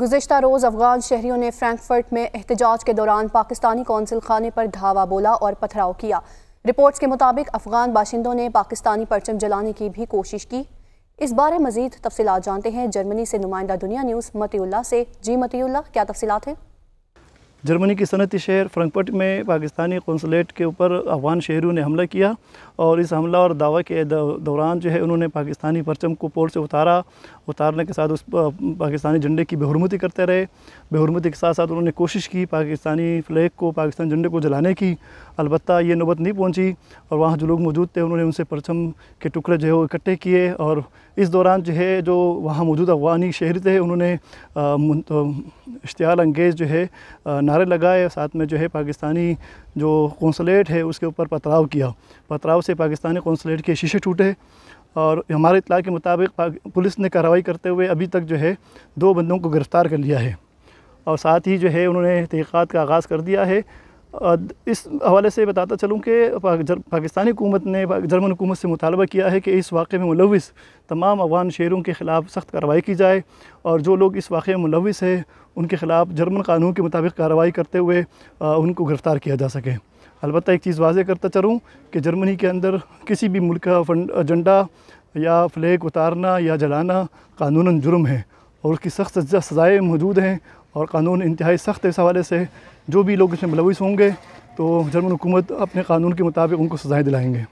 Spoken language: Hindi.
गुजशत रोज़ अफगान शहरीों ने फ्रैंकफर्ट में एहतजाज के दौरान पाकिस्तानी कौंसिल खाने पर धावा बोला और पथराव किया रिपोर्ट्स के मुताबिक अफगान बाशिंदों ने पाकिस्तानी परचम जलाने की भी कोशिश की इस बारे मजीद तफसीत जानते हैं जर्मनी से नुमाइंदा दुनिया न्यूज़ मतील्ला से जी मतील्ला क्या तफसीत हैं जर्मनी की सनती शहर फ्रंकपट में पाकिस्तानी कौंसलेट के ऊपर अफगान शहरों ने हमला किया और इस हमला और दावा के दौरान जो है उन्होंने पाकिस्तानी परचम को पोर्ट से उतारा उतारने के साथ उस पाकिस्तानी झंडे की बेहरमती करते रहे बेहरमती के साथ साथ उन्होंने कोशिश की पाकिस्तानी फ्लैग को पाकिस्तानी झंडे को जलाने की अलबत् ये नौबत नहीं पहुँची और वहाँ जो लोग मौजूद थे उन्होंने उनसे परचम के टुकड़े जो है वो इकट्ठे किए और इस दौरान जो है जो वहाँ मौजूद अफगानी शहरी थे उन्होंने तो, इश्तियाल अंगेज़ जो है नारे लगाए साथ में जो है पाकिस्तानी जो कौंसलेट है उसके ऊपर पथराव किया पथराव से पाकिस्तानी कौंसलेट के शीशे टूटे और हमारे इतला के मुताबिक पुलिस ने कार्रवाई करते हुए अभी तक जो है दो बंदों को गिरफ़्तार कर लिया है और साथ ही जो है उन्होंने तहक़ात का आगाज़ कर दिया है इस हवाले से बताता चलूँ कि पाकिस्तानी हुकूमत ने जर्मन हुकूमत से मुतालबा किया है कि इस वाक़े में मुलविस तमाम अफगान शेरों के ख़िलाफ़ सख्त कार्रवाई की जाए और जो लोग इस वाक़े में मुलविस है उनके ख़िलाफ़ जर्मन कानून के मुताबिक कार्रवाई करते हुए उनको गिरफ़्तार किया जा सके अलबत्त एक चीज़ वाजह करता चलूँ कि जर्मनी के अंदर किसी भी मुल्क का एजेंडा या फ्लैग उतारना या जलाना कानून जुर्म है और उसकी सख्त सज़ाएँ मौजूद हैं और कानून इंतहाई सख्त है इस हवाले से जो भी लोग इसमें मुलविस होंगे तो जर्मन हुकूमत अपने कानून के मुताबिक उनको सज़ाएँ दिलाएँगे